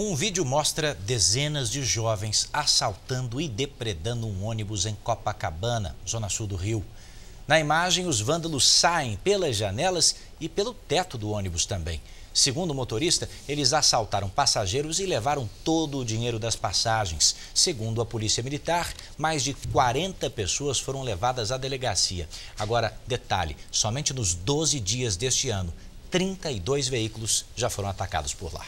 Um vídeo mostra dezenas de jovens assaltando e depredando um ônibus em Copacabana, zona sul do Rio. Na imagem, os vândalos saem pelas janelas e pelo teto do ônibus também. Segundo o motorista, eles assaltaram passageiros e levaram todo o dinheiro das passagens. Segundo a Polícia Militar, mais de 40 pessoas foram levadas à delegacia. Agora, detalhe: somente nos 12 dias deste ano, 32 veículos já foram atacados por lá.